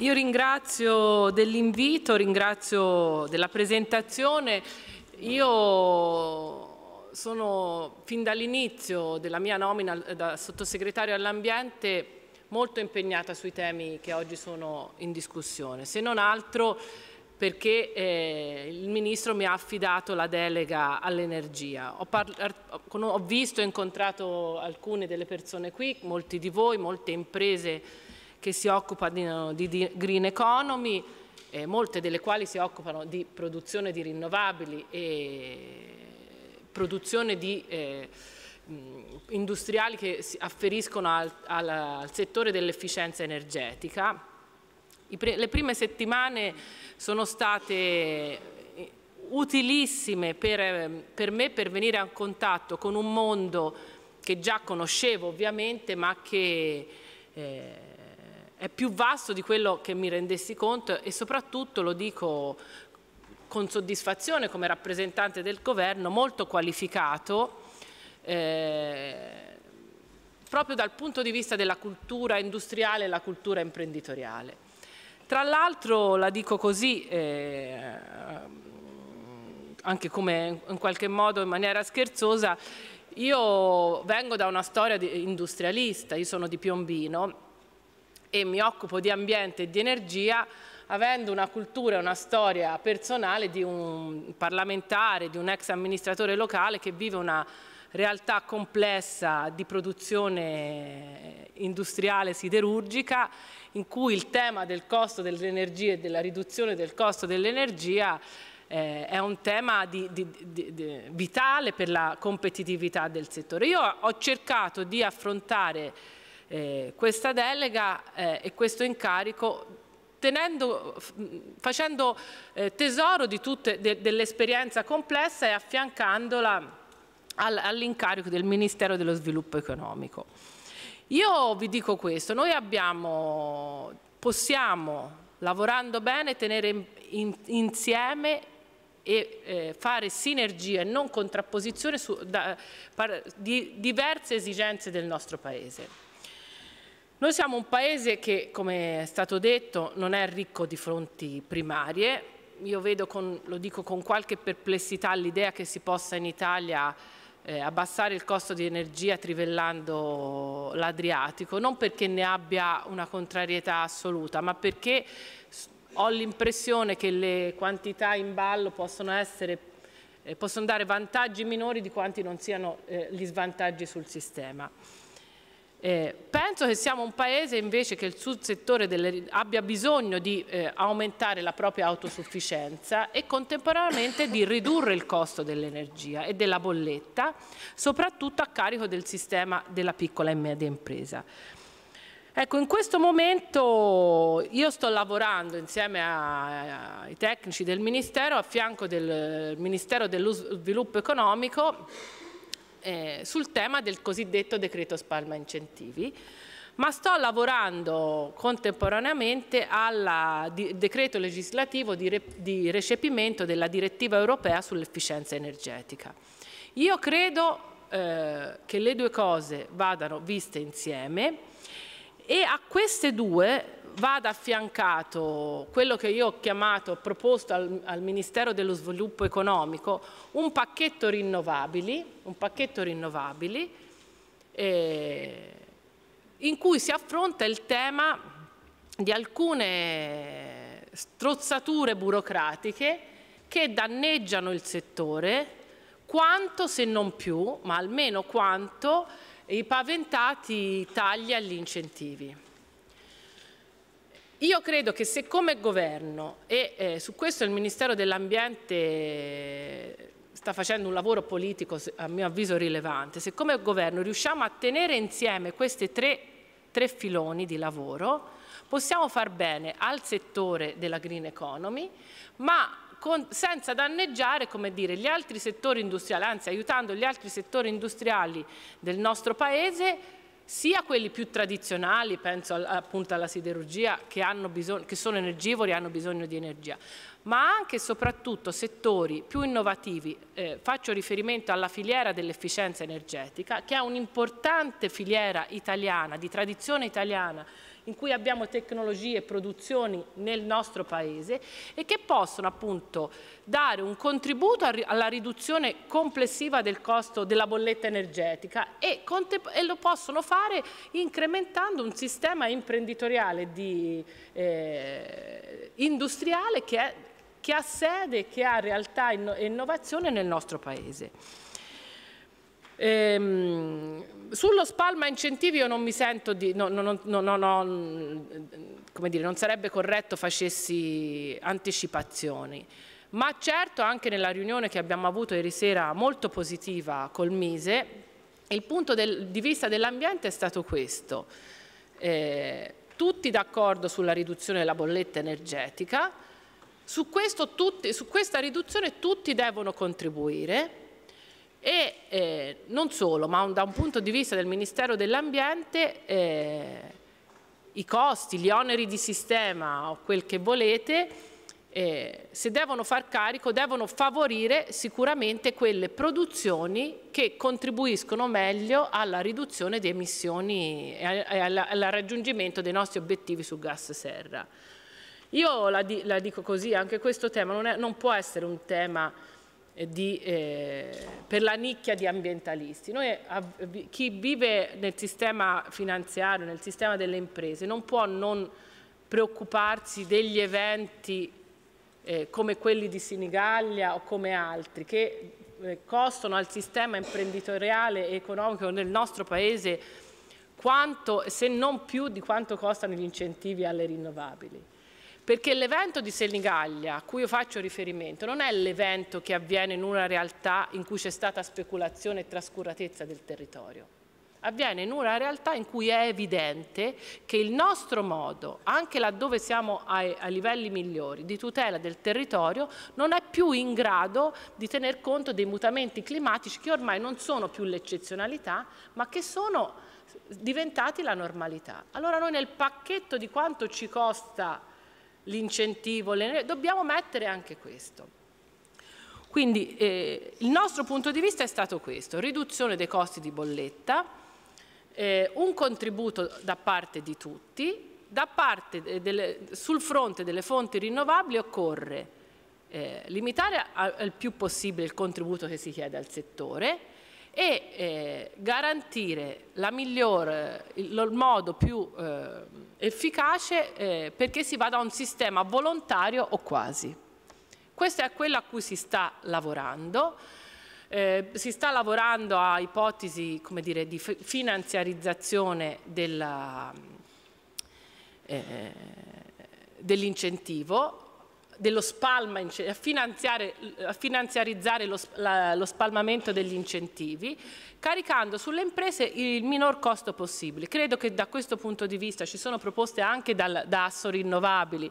Io ringrazio dell'invito, ringrazio della presentazione. Io sono fin dall'inizio della mia nomina da sottosegretario all'ambiente molto impegnata sui temi che oggi sono in discussione, se non altro perché eh, il Ministro mi ha affidato la delega all'energia. Ho, ho visto e incontrato alcune delle persone qui, molti di voi, molte imprese che si occupano di, green economy, eh, molte delle quali si occupano di produzione di rinnovabili e produzione di eh, industriali che si afferiscono al, al, al settore dell'efficienza energetica. Pre, le prime settimane sono state eh, utilissime per, eh, per me per venire a contatto con un mondo che già conoscevo ovviamente ma che eh, è più vasto di quello che mi rendessi conto e soprattutto lo dico con soddisfazione come rappresentante del governo molto qualificato eh, proprio dal punto di vista della cultura industriale e la cultura imprenditoriale. Tra l'altro, la dico così, eh, anche come in qualche modo in maniera scherzosa, io vengo da una storia industrialista, io sono di Piombino e mi occupo di ambiente e di energia avendo una cultura e una storia personale di un parlamentare, di un ex amministratore locale che vive una realtà complessa di produzione industriale siderurgica in cui il tema del costo dell'energia e della riduzione del costo dell'energia eh, è un tema di, di, di, vitale per la competitività del settore. Io ho cercato di affrontare eh, questa delega eh, e questo incarico tenendo, facendo eh, tesoro de, dell'esperienza complessa e affiancandola al, all'incarico del Ministero dello Sviluppo Economico. Io vi dico questo, noi abbiamo, possiamo lavorando bene tenere in, in, insieme e eh, fare sinergia e non contrapposizione su, da, par, di diverse esigenze del nostro Paese. Noi siamo un paese che, come è stato detto, non è ricco di fronti primarie. Io vedo, con, lo dico con qualche perplessità, l'idea che si possa in Italia eh, abbassare il costo di energia trivellando l'Adriatico, non perché ne abbia una contrarietà assoluta, ma perché ho l'impressione che le quantità in ballo possono, essere, eh, possono dare vantaggi minori di quanti non siano eh, gli svantaggi sul sistema. Eh, penso che siamo un paese invece che il sul settore delle, abbia bisogno di eh, aumentare la propria autosufficienza e contemporaneamente di ridurre il costo dell'energia e della bolletta, soprattutto a carico del sistema della piccola e media impresa. Ecco, in questo momento io sto lavorando insieme a, a, ai tecnici del Ministero, a fianco del Ministero dello Sviluppo Economico, eh, sul tema del cosiddetto decreto spalma incentivi, ma sto lavorando contemporaneamente al decreto legislativo di, re di recepimento della direttiva europea sull'efficienza energetica. Io credo eh, che le due cose vadano viste insieme e a queste due vada affiancato quello che io ho chiamato, ho proposto al, al, Ministero dello Sviluppo Economico, un pacchetto rinnovabili, un pacchetto rinnovabili eh, in cui si affronta il tema di alcune strozzature burocratiche che danneggiano il settore quanto se non più, ma almeno quanto i paventati tagli agli incentivi. Io credo che se come governo, e eh, su questo il Ministero dell'Ambiente eh, sta facendo un lavoro politico a mio avviso rilevante, se come governo riusciamo a tenere insieme questi tre, tre filoni di lavoro, possiamo far bene al settore della green economy, ma con, senza danneggiare dire, gli altri settori industriali, anzi aiutando gli altri settori industriali del nostro Paese sia quelli più tradizionali, penso appunto alla siderurgia, che, bisogno, che sono energivori e hanno bisogno di energia, ma anche e soprattutto settori più innovativi. Eh, faccio riferimento alla filiera dell'efficienza energetica, che è un'importante filiera italiana, di tradizione italiana, in cui abbiamo tecnologie e produzioni nel nostro paese e che possono appunto dare un contributo alla riduzione complessiva del costo della bolletta energetica e, e lo possono fare incrementando un sistema imprenditoriale di, eh, industriale che, è, che ha sede, che ha realtà e innovazione nel nostro Paese. Ehm, sullo spalma incentivi io non mi sento di, no, no, no, mm, come dire, non sarebbe corretto facessi anticipazioni. Ma certo anche nella riunione che abbiamo avuto ieri sera molto positiva col Mise, il punto del, di vista dell'ambiente è stato questo. Eh, tutti d'accordo sulla riduzione della bolletta energetica, su, questo, tutti, su questa riduzione tutti devono contribuire, e eh, non solo, ma un, da un punto di vista del Ministero dell'Ambiente eh, i costi, gli oneri di sistema o quel che volete, eh, se devono far carico, devono favorire sicuramente quelle produzioni che contribuiscono meglio alla riduzione di emissioni e al, raggiungimento dei nostri obiettivi su gas serra. Io la, di, la dico così, anche questo tema non, è, non può essere un tema eh, di, eh, per la nicchia di ambientalisti. Noi, chi vive nel sistema finanziario, nel sistema delle imprese, non può non preoccuparsi degli eventi eh, come quelli di Sinigallia o come altri, che eh, costano al sistema imprenditoriale e economico nel nostro Paese quanto, se non più di quanto costano gli incentivi alle rinnovabili perché l'evento di Senigallia a cui io faccio riferimento non è l'evento che avviene in una realtà in cui c'è stata speculazione e trascuratezza del territorio. Avviene in una realtà in cui è evidente che il nostro modo, anche laddove siamo ai, a livelli migliori di tutela del territorio, non è più in grado di tener conto dei mutamenti climatici che ormai non sono più l'eccezionalità, ma che sono diventati la normalità. Allora noi nel pacchetto di quanto ci costa l'incentivo, dobbiamo mettere anche questo. Quindi eh, il nostro punto di vista è stato questo, riduzione dei costi di bolletta, eh, un contributo da parte di tutti, parte eh, delle, sul fronte delle fonti rinnovabili occorre eh, limitare al più possibile il contributo che si chiede al settore, e eh, garantire miglior, eh, il, il, modo più eh, efficace eh, perché si vada a un sistema volontario o quasi. Questo è quello a cui si sta lavorando. Eh, si sta lavorando a ipotesi dire, di finanziarizzazione eh, dell'incentivo, eh, dell dello spalma, a, a finanziarizzare lo, la, lo spalmamento degli incentivi, caricando sulle imprese il minor costo possibile. Credo che da questo punto di vista ci sono proposte anche dal, da Rinnovabili,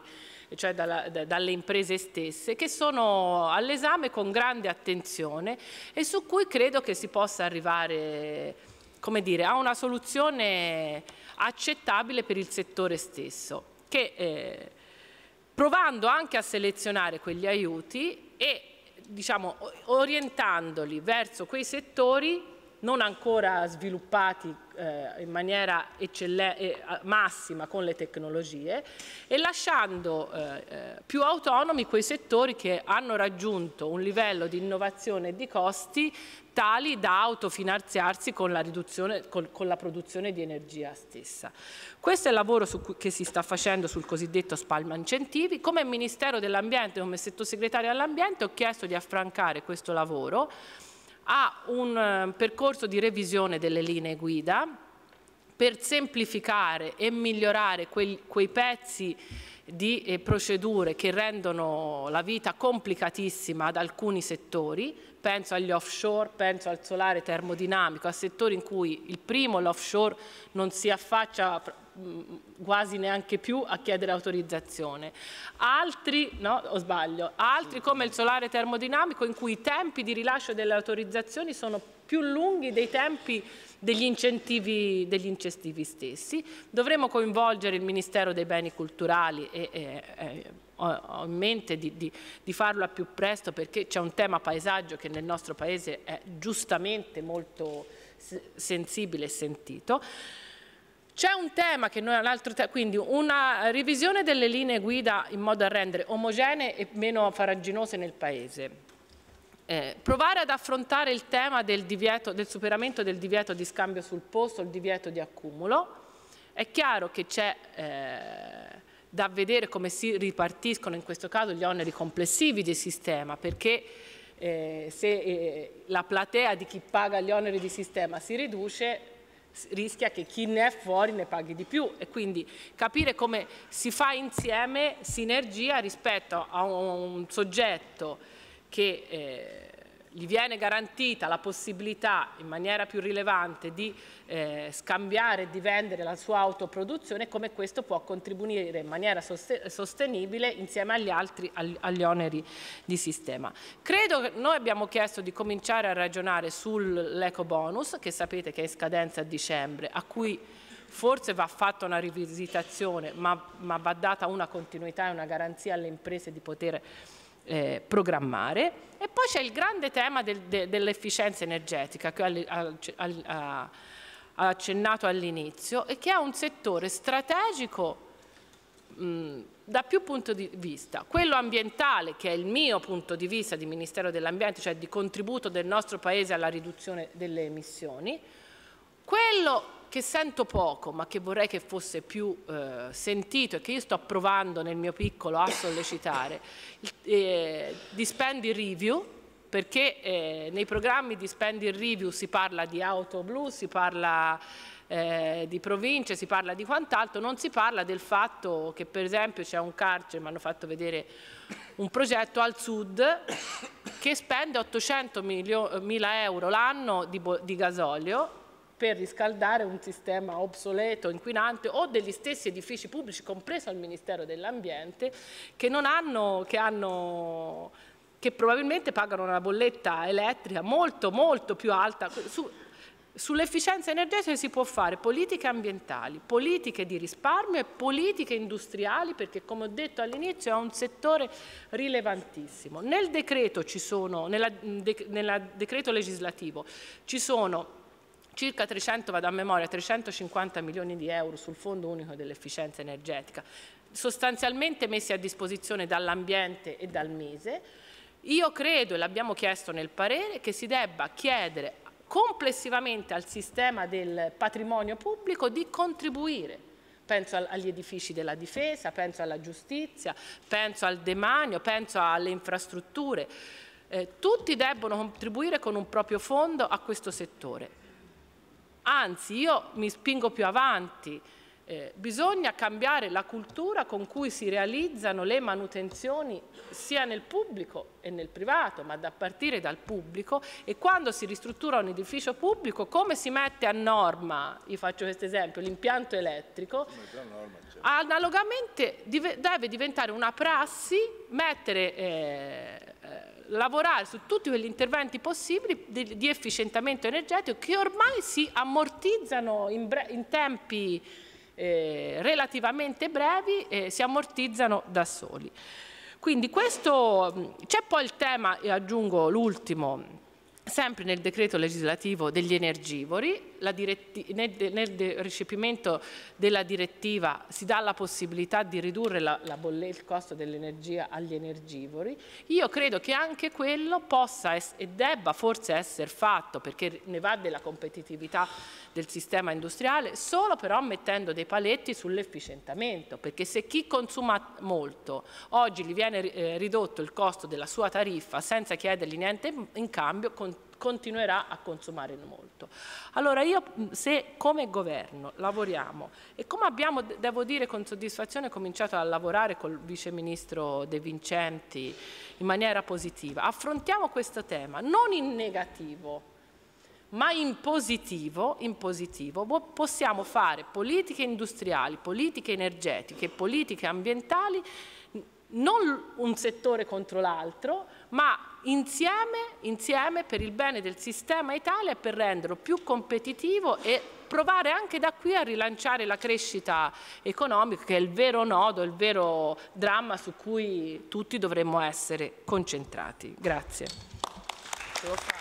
cioè dalla, da, dalle imprese stesse, che sono all'esame con grande attenzione e su cui credo che si possa arrivare come dire, a una soluzione accettabile per il settore stesso. Che, eh, provando anche a selezionare quegli aiuti e diciamo, orientandoli verso quei settori non ancora sviluppati eh, in maniera eh, massima con le tecnologie e lasciando eh, eh, più autonomi quei settori che hanno raggiunto un livello di innovazione e di costi tali da autofinanziarsi con la, con, con la produzione di energia stessa. Questo è il lavoro cui, che si sta facendo sul cosiddetto spalma incentivi. Come Ministero dell'Ambiente, come sottosegretario all'Ambiente, ho chiesto di affrancare questo lavoro ha un eh, percorso di revisione delle linee guida per semplificare e migliorare quei, quei pezzi di eh, procedure che rendono la vita complicatissima ad alcuni settori, penso agli offshore, penso al solare termodinamico, a settori in cui il primo, l'offshore, non si affaccia Mm, quasi neanche più a chiedere autorizzazione. Altri, no, o sbaglio, altri come il solare termodinamico in cui i tempi di rilascio delle autorizzazioni sono più lunghi dei tempi degli incentivi, degli incentivi stessi. Dovremo coinvolgere il Ministero dei Beni Culturali e, e, e ho in mente di, di, di, farlo al più presto perché c'è un tema paesaggio che nel nostro paese è giustamente molto sensibile e sentito. C'è un tema che noi, un altro tema, quindi una revisione delle linee guida in modo a rendere omogenee e meno faraginose nel Paese. Eh, provare ad affrontare il tema del, divieto, del superamento del divieto di scambio sul posto, il divieto di accumulo. È chiaro che c'è eh, da vedere come si ripartiscono in questo caso gli oneri complessivi del sistema, perché eh, se eh, la platea di chi paga gli oneri di sistema si riduce, rischia che chi ne è fuori ne paghi di più e quindi capire come si fa insieme sinergia rispetto a un, soggetto che eh, gli viene garantita la possibilità in maniera più rilevante di eh, scambiare e di vendere la sua autoproduzione come questo può contribuire in maniera sostenibile insieme agli altri agli oneri di sistema. Credo che noi abbiamo chiesto di cominciare a ragionare sull'eco bonus che sapete che è in scadenza a dicembre a cui forse va fatta una rivisitazione ma, ma va data una continuità e una garanzia alle imprese di poter eh, programmare. E poi c'è il grande tema del, de, dell'efficienza energetica che ho, accennato all'inizio e che è un settore strategico mh, da più punti di vista. Quello ambientale, che è il mio punto di vista di Ministero dell'Ambiente, cioè di contributo del nostro Paese alla riduzione delle emissioni, quello che sento poco ma che vorrei che fosse più eh, sentito e che io sto provando nel mio piccolo a sollecitare, eh, di spending review, perché eh, nei programmi di spending review si parla di auto blu, si parla eh, di province, si parla di quant'altro, non si parla del fatto che per esempio c'è un carcere, mi hanno fatto vedere un progetto al sud che spende 800 mila euro l'anno di, di gasolio per riscaldare un sistema obsoleto, inquinante o degli stessi edifici pubblici, compreso il Ministero dell'Ambiente, che, hanno, che, hanno, che probabilmente pagano una bolletta elettrica molto molto più alta. Su, Sull'efficienza energetica si può fare politiche ambientali, politiche di risparmio e politiche industriali perché come ho detto all'inizio è un settore rilevantissimo. Nel decreto, sono, nella, nel decreto legislativo ci sono circa 300, vado a memoria, 350 milioni di euro sul Fondo Unico dell'Efficienza Energetica, sostanzialmente messi a disposizione dall'ambiente e dal Mise. Io credo, e l'abbiamo chiesto nel parere, che si debba chiedere complessivamente al sistema del patrimonio pubblico di contribuire penso agli edifici della difesa, penso alla giustizia, penso al demanio, penso alle infrastrutture. Eh, tutti debbono contribuire con un proprio fondo a questo settore. Anzi, io mi spingo più avanti. Eh, bisogna cambiare la cultura con cui si realizzano le manutenzioni sia nel pubblico e nel privato, ma da partire dal pubblico e quando si ristruttura un edificio pubblico come si mette a norma, io faccio questo esempio, l'impianto elettrico, certo. analogamente deve diventare una prassi mettere eh, lavorare su tutti quegli interventi possibili di, di efficientamento energetico che ormai si ammortizzano in, in tempi eh, relativamente brevi, eh, si ammortizzano da soli. Quindi questo, c'è poi il tema, e aggiungo l'ultimo, sempre nel decreto legislativo degli energivori, nel, de nel de recepimento della direttiva si dà la possibilità di ridurre la, la il costo dell'energia agli energivori, io credo che anche quello possa e debba forse essere fatto, perché ne va della competitività del sistema industriale, solo però mettendo dei paletti sull'efficientamento, perché se chi consuma molto oggi gli viene eh, ridotto il costo della sua tariffa senza chiedergli niente in cambio, continua continuerà a consumare molto. Allora io se come governo lavoriamo e come abbiamo, devo dire con soddisfazione, cominciato a lavorare col Vice Ministro De Vincenti in maniera positiva, affrontiamo questo tema non in negativo, ma in positivo, in positivo, possiamo fare politiche industriali, politiche energetiche, politiche ambientali non un settore contro l'altro, ma insieme, insieme per il bene del sistema Italia e per renderlo più competitivo e provare anche da qui a rilanciare la crescita economica che è il vero nodo, il vero dramma su cui tutti dovremmo essere concentrati. Grazie.